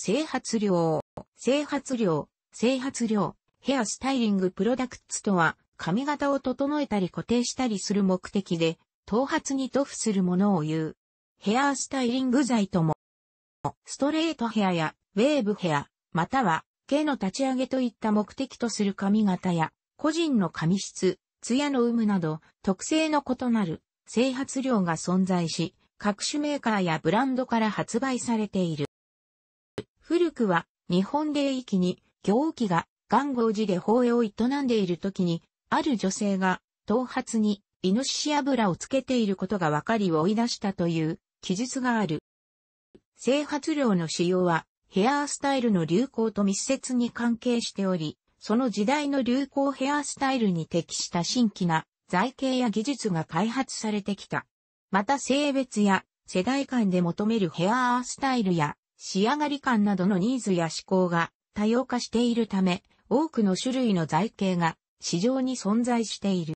整髪料、整髪料、整髪料、ヘアスタイリングプロダクツとは、髪型を整えたり固定したりする目的で、頭髪に塗布するものを言う。ヘアスタイリング剤とも、ストレートヘアやウェーブヘア、または、毛の立ち上げといった目的とする髪型や、個人の髪質、艶の有無など、特性の異なる、整髪量が存在し、各種メーカーやブランドから発売されている。ューは日本霊域に行基が元号寺で法営を営んでいる時に、ある女性が頭髪にイノシシ油をつけていることが分かり追い出したという記述がある。整髪料の使用はヘアースタイルの流行と密接に関係しており、その時代の流行ヘアスタイルに適した新規な財形や技術が開発されてきた。また性別や世代間で求めるヘアースタイルや仕上がり感などのニーズや思考が多様化しているため、多くの種類の材形が市場に存在している。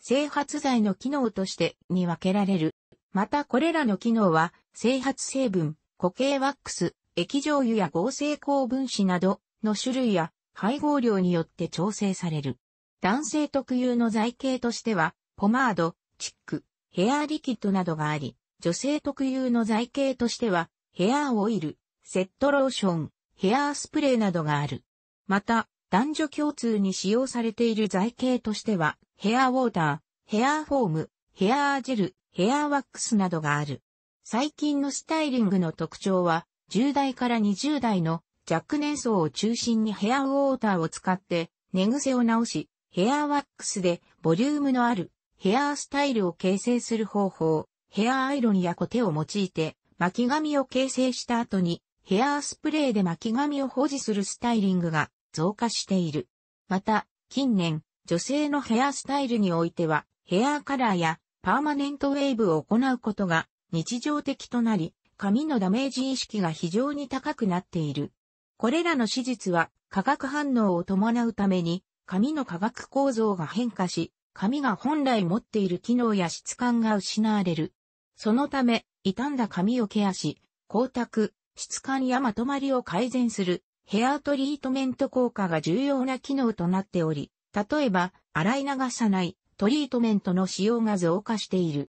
整髪剤の機能としてに分けられる。またこれらの機能は、整髪成分、固形ワックス、液状油や合成高分子などの種類や配合量によって調整される。男性特有の材形としては、ポマード、チック、ヘアリキッドなどがあり、女性特有の材形としては、ヘアオイル、セットローション、ヘアスプレーなどがある。また、男女共通に使用されている材形としては、ヘアウォーター、ヘアフォーム、ヘアジェル、ヘアワックスなどがある。最近のスタイリングの特徴は、10代から20代の若年層を中心にヘアウォーターを使って寝癖を直し、ヘアワックスでボリュームのあるヘアスタイルを形成する方法、ヘアアイロンやコテを用いて巻き髪を形成した後に、ヘアースプレーで巻き髪を保持するスタイリングが増加している。また、近年、女性のヘアスタイルにおいては、ヘアカラーやパーマネントウェーブを行うことが日常的となり、髪のダメージ意識が非常に高くなっている。これらの手術は化学反応を伴うために、髪の化学構造が変化し、髪が本来持っている機能や質感が失われる。そのため、傷んだ髪をケアし、光沢、質感やまとまりを改善する、ヘアトリートメント効果が重要な機能となっており、例えば、洗い流さない、トリートメントの使用が増加している。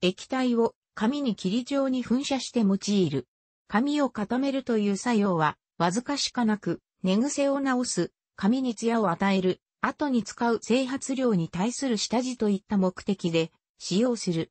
液体を紙に霧状に噴射して用いる。髪を固めるという作用は、わずかしかなく、寝癖を直す、髪に艶を与える、後に使う整髪量に対する下地といった目的で使用する。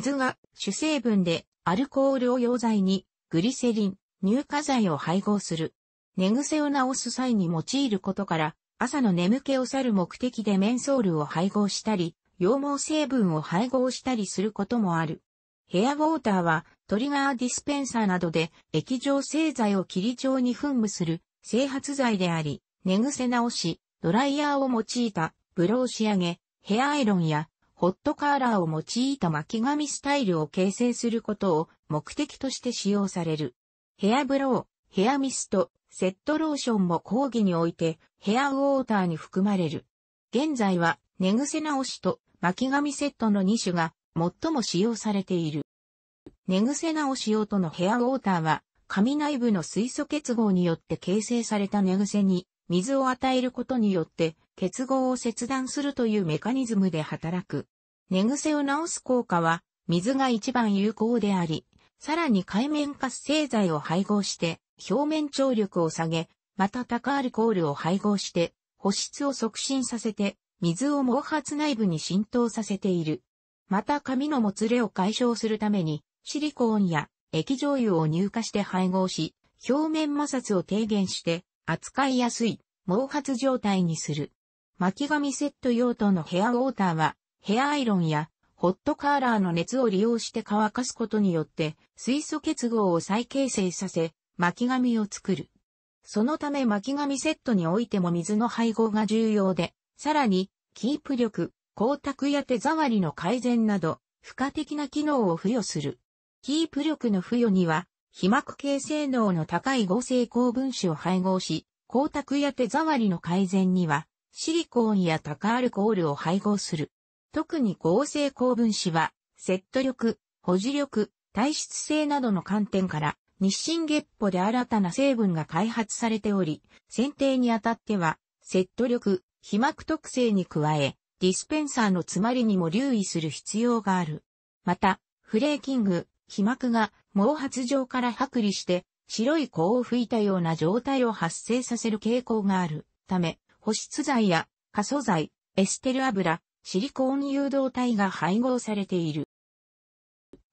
水が主成分でアルコールを溶剤にグリセリン、乳化剤を配合する。寝癖を治す際に用いることから、朝の眠気を去る目的でメンソールを配合したり、羊毛成分を配合したりすることもある。ヘアウォーターはトリガーディスペンサーなどで液状製剤を霧状に噴霧する整髪剤であり、寝癖直し、ドライヤーを用いたブロー仕上げ、ヘアアイロンやホットカーラーを用いた巻き紙スタイルを形成することを目的として使用される。ヘアブロー、ヘアミスト、セットローションも講義においてヘアウォーターに含まれる。現在は寝癖直しと巻き紙セットの2種が最も使用されている。寝癖直し用とのヘアウォーターは髪内部の水素結合によって形成された寝癖に水を与えることによって結合を切断するというメカニズムで働く。寝癖を治す効果は水が一番有効であり、さらに海面活性剤を配合して表面張力を下げ、またタカルコールを配合して保湿を促進させて水を毛髪内部に浸透させている。また髪のもつれを解消するためにシリコーンや液状油を乳化して配合し、表面摩擦を低減して扱いやすい、毛髪状態にする。巻き髪セット用途のヘアウォーターは、ヘアアイロンやホットカーラーの熱を利用して乾かすことによって、水素結合を再形成させ、巻き髪を作る。そのため巻き髪セットにおいても水の配合が重要で、さらに、キープ力、光沢や手触りの改善など、付加的な機能を付与する。キープ力の付与には、被膜系性能の高い合成高分子を配合し、光沢や手触りの改善には、シリコーンや高アルコールを配合する。特に合成高分子は、セット力、保持力、耐湿性などの観点から、日清月歩で新たな成分が開発されており、選定にあたっては、セット力、被膜特性に加え、ディスペンサーの詰まりにも留意する必要がある。また、フレーキング、被膜が毛髪上から剥離して、白い子を吹いたような状態を発生させる傾向があるため、保湿剤や過素剤、エステル油、シリコーン誘導体が配合されている。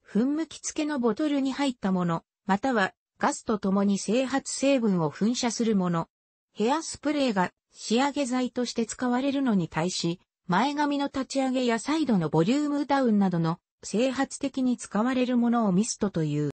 噴霧器付けのボトルに入ったもの、またはガスと共に整髪成分を噴射するもの。ヘアスプレーが仕上げ剤として使われるのに対し、前髪の立ち上げやサイドのボリュームダウンなどの生発的に使われるものをミストという。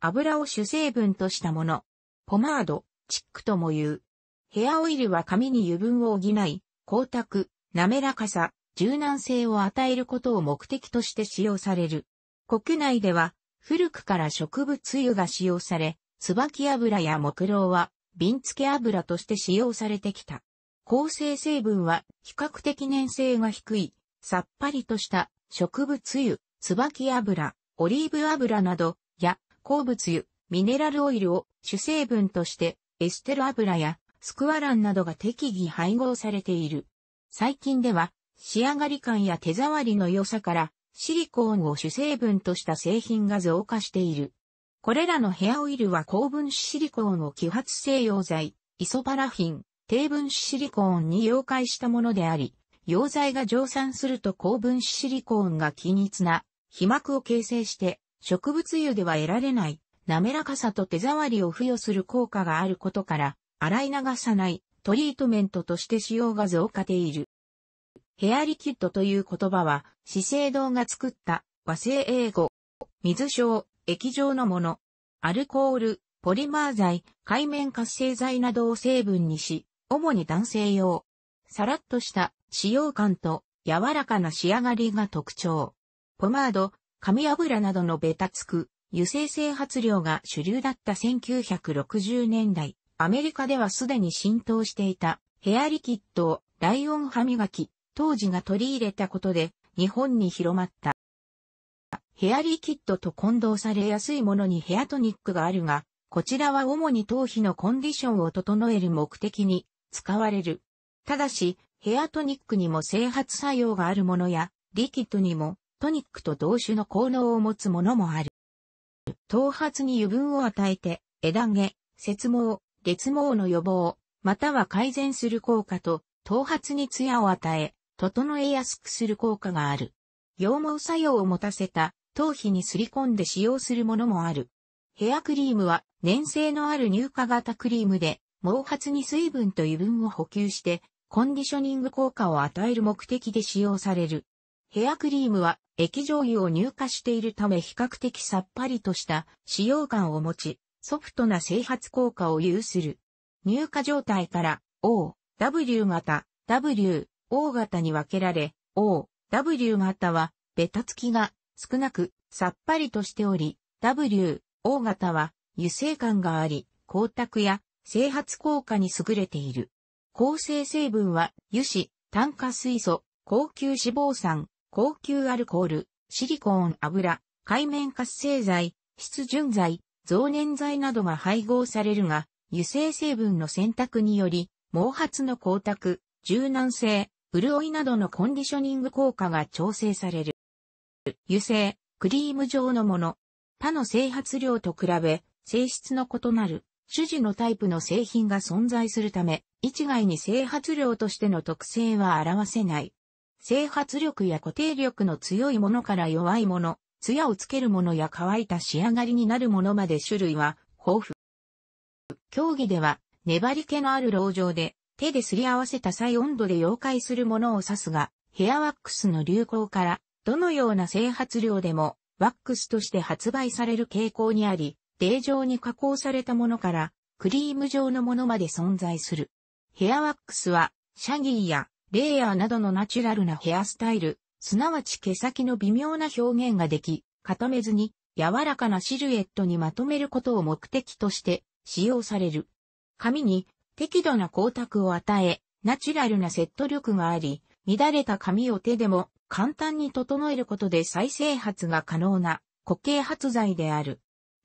油を主成分としたもの。ポマード、チックとも言う。ヘアオイルは髪に油分を補い、光沢、滑らかさ、柔軟性を与えることを目的として使用される。国内では、古くから植物油が使用され、椿油や木蝋は、瓶付け油として使用されてきた。構成成分は比較的粘性が低い、さっぱりとした植物油、椿油、オリーブ油など、や、鉱物油、ミネラルオイルを主成分として、エステル油やスクワランなどが適宜配合されている。最近では、仕上がり感や手触りの良さから、シリコーンを主成分とした製品が増加している。これらのヘアオイルは高分子シリコーンを揮発性溶剤、イソパラフィン、低分子シリコーンに溶解したものであり、溶剤が蒸散すると高分子シリコーンが均一な皮膜を形成して、植物油では得られない滑らかさと手触りを付与する効果があることから、洗い流さないトリートメントとして使用が増加ている。ヘアリキッドという言葉は、資生堂が作った和製英語、水晶、液状のもの、アルコール、ポリマー剤、海面活性剤などを成分にし、主に男性用、さらっとした使用感と柔らかな仕上がりが特徴。ポマード、紙油などのベタつく、油性整髪量が主流だった1960年代、アメリカではすでに浸透していたヘアリキッドをライオン歯磨き、当時が取り入れたことで日本に広まった。ヘアリキッドと混同されやすいものにヘアトニックがあるが、こちらは主に頭皮のコンディションを整える目的に使われる。ただし、ヘアトニックにも整髪作用があるものや、リキッドにもトニックと同種の効能を持つものもある。頭髪に油分を与えて、枝毛、節毛、裂毛の予防、または改善する効果と、頭髪にツヤを与え、整えやすくする効果がある。羊毛作用を持たせた頭皮にすり込んで使用するものもある。ヘアクリームは粘性のある乳化型クリームで毛髪に水分と油分を補給してコンディショニング効果を与える目的で使用される。ヘアクリームは液状油を乳化しているため比較的さっぱりとした使用感を持ち、ソフトな整髪効果を有する。乳化状態から O、W 型、W、O 型に分けられ、O、W 型はベタつきが少なくさっぱりとしており、W、O 型は油性感があり、光沢や整髪効果に優れている。構成成分は油脂、炭化水素、高級脂肪酸、高級アルコール、シリコーン油、海面活性剤、湿潤剤、増粘剤などが配合されるが、油性成分の選択により、毛髪の光沢、柔軟性、潤いなどのコンディショニング効果が調整される。油性、クリーム状のもの。他の整髪量と比べ、性質の異なる種子のタイプの製品が存在するため、一概に整髪量としての特性は表せない。整髪力や固定力の強いものから弱いもの、艶をつけるものや乾いた仕上がりになるものまで種類は豊富。競技では、粘り気のある牢城で、手ですり合わせた際温度で溶解するものを指すが、ヘアワックスの流行から、どのような整髪量でも、ワックスとして発売される傾向にあり、定状に加工されたものから、クリーム状のものまで存在する。ヘアワックスは、シャギーやレイヤーなどのナチュラルなヘアスタイル、すなわち毛先の微妙な表現ができ、固めずに柔らかなシルエットにまとめることを目的として使用される。髪に適度な光沢を与え、ナチュラルなセット力があり、乱れた髪を手でも簡単に整えることで再生発が可能な固形発材である。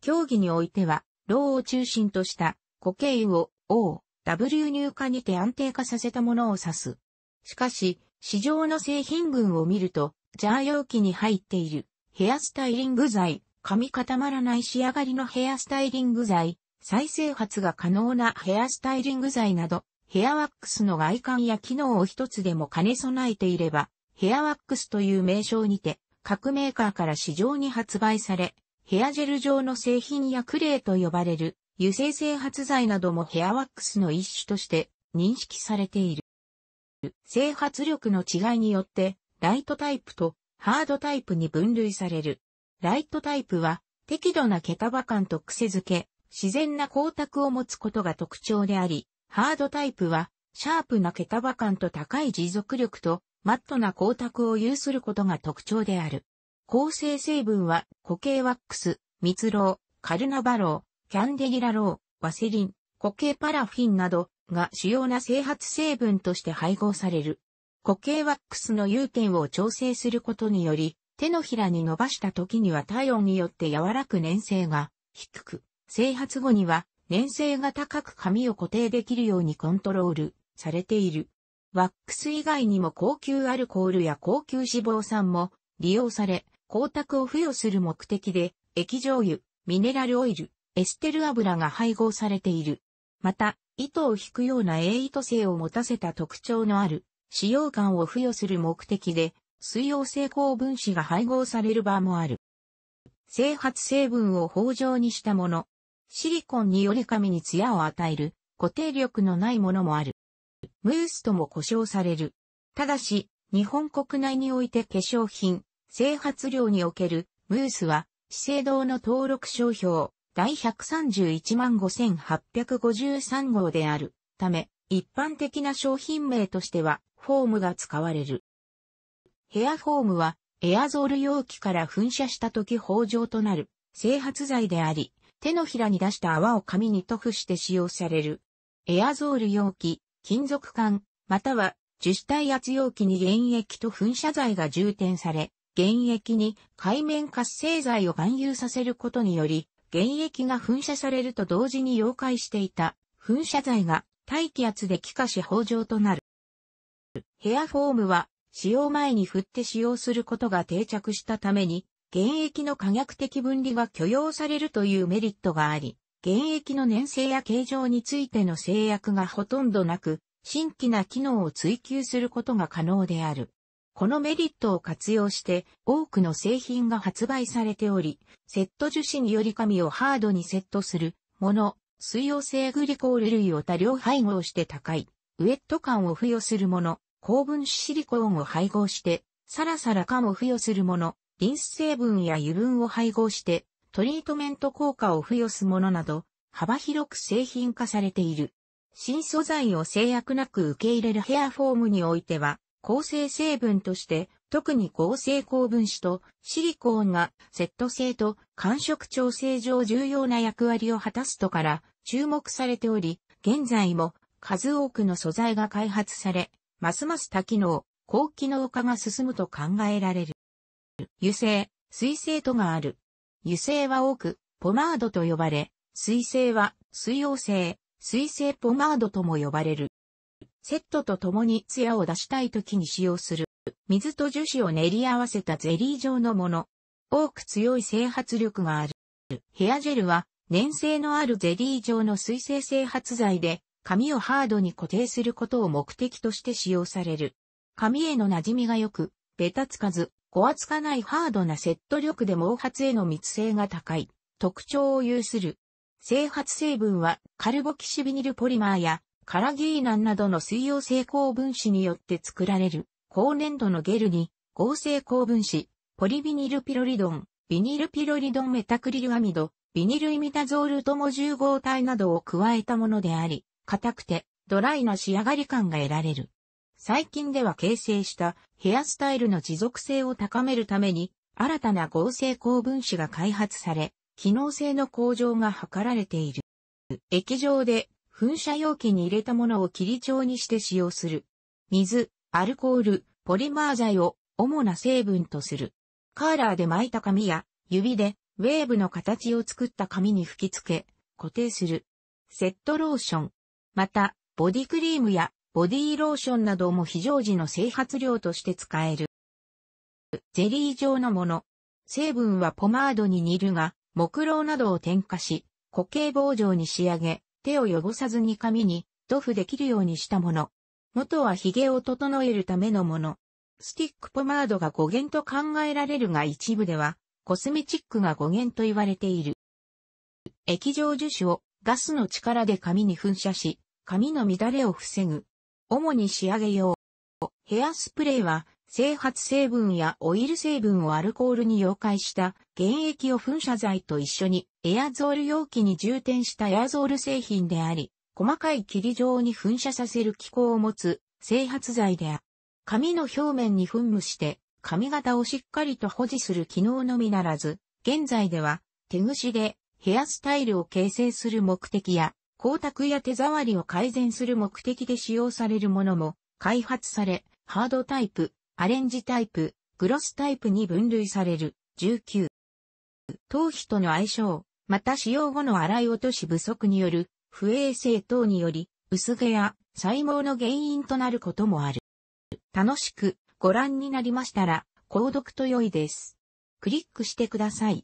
競技においては、ローを中心とした固形を O、W 入荷にて安定化させたものを指す。しかし、市場の製品群を見ると、ジャー容器に入っているヘアスタイリング剤、髪固まらない仕上がりのヘアスタイリング剤、再生発が可能なヘアスタイリング剤など、ヘアワックスの外観や機能を一つでも兼ね備えていれば、ヘアワックスという名称にて、各メーカーから市場に発売され、ヘアジェル状の製品やクレーと呼ばれる油性整髪剤などもヘアワックスの一種として認識されている。整髪力の違いによって、ライトタイプとハードタイプに分類される。ライトタイプは、適度な毛束感と癖付け、自然な光沢を持つことが特徴であり、ハードタイプは、シャープな毛束感と高い持続力と、マットな光沢を有することが特徴である。構成成分は固形ワックス、蜜蝋、カルナバロー、キャンデリラロー、ワセリン、固形パラフィンなどが主要な整髪成分として配合される。固形ワックスの融点を調整することにより、手のひらに伸ばした時には体温によって柔らく粘性が低く、整髪後には粘性が高く髪を固定できるようにコントロールされている。ワックス以外にも高級アルコールや高級脂肪酸も利用され、光沢を付与する目的で、液状油、ミネラルオイル、エステル油が配合されている。また、糸を引くような栄糸性を持たせた特徴のある、使用感を付与する目的で、水溶性高分子が配合される場もある。生発成分を包状にしたもの。シリコンにより紙にツヤを与える固定力のないものもある。ムースとも呼称される。ただし、日本国内において化粧品、整髪料におけるムースは、資生堂の登録商標、第1315853号であるため、一般的な商品名としては、フォームが使われる。ヘアフォームは、エアゾール容器から噴射した時包状となる、整髪剤であり、手のひらに出した泡を紙に塗布して使用される。エアゾール容器、金属管、または樹脂体圧容器に原液と噴射剤が充填され、原液に海面活性剤を含有させることにより、原液が噴射されると同時に溶解していた噴射剤が大気圧で気化し泡状となる。ヘアフォームは使用前に振って使用することが定着したために、原液の可逆的分離が許容されるというメリットがあり、原液の粘性や形状についての制約がほとんどなく、新規な機能を追求することが可能である。このメリットを活用して多くの製品が発売されており、セット樹脂により紙をハードにセットするもの、水溶性グリコール類を多量配合して高い、ウエット感を付与するもの、高分子シリコーンを配合して、サラサラ感を付与するもの、リンス成分や油分を配合して、トリートメント効果を付与するものなど、幅広く製品化されている。新素材を制約なく受け入れるヘアフォームにおいては、構成成分として、特に合成高分子とシリコーンがセット性と感触調整上重要な役割を果たすとから注目されており、現在も数多くの素材が開発され、ますます多機能、高機能化が進むと考えられる。油性、水性とがある。油性は多く、ポマードと呼ばれ、水性は水溶性、水性ポマードとも呼ばれる。セットと共にツヤを出したい時に使用する。水と樹脂を練り合わせたゼリー状のもの。多く強い整髪力がある。ヘアジェルは粘性のあるゼリー状の水性整髪剤で髪をハードに固定することを目的として使用される。髪への馴染みが良く、ベタつかず、ごわつかないハードなセット力で毛髪への密性が高い、特徴を有する。整髪成分はカルボキシビニルポリマーやカラギーナンなどの水溶性高分子によって作られる高粘度のゲルに合成高分子、ポリビニルピロリドン、ビニルピロリドンメタクリルアミド、ビニルイミタゾールとも重合体などを加えたものであり、硬くてドライな仕上がり感が得られる。最近では形成したヘアスタイルの持続性を高めるために新たな合成高分子が開発され、機能性の向上が図られている。液状で噴射容器に入れたものを霧状にして使用する。水、アルコール、ポリマー剤を主な成分とする。カーラーで巻いた紙や指でウェーブの形を作った紙に吹き付け固定する。セットローション。また、ボディクリームやボディローションなども非常時の整髪料として使える。ゼリー状のもの。成分はポマードに似るが、木蝋などを添加し、固形棒状に仕上げ、手を汚さずに髪に塗布できるようにしたもの。元は髭を整えるためのもの。スティックポマードが語源と考えられるが一部では、コスメチックが語源と言われている。液状樹脂をガスの力で髪に噴射し、髪の乱れを防ぐ。主に仕上げ用。ヘアスプレーは整髪成分やオイル成分をアルコールに溶解した原液を噴射剤と一緒にエアゾール容器に充填したエアゾール製品であり、細かい霧状に噴射させる機構を持つ整髪剤であ髪の表面に噴霧して髪型をしっかりと保持する機能のみならず、現在では手ぐしでヘアスタイルを形成する目的や光沢や手触りを改善する目的で使用されるものも開発され、ハードタイプ、アレンジタイプ、グロスタイプに分類される。19。頭皮との相性、また使用後の洗い落とし不足による不衛生等により薄毛や細毛の原因となることもある。楽しくご覧になりましたら購読と良いです。クリックしてください。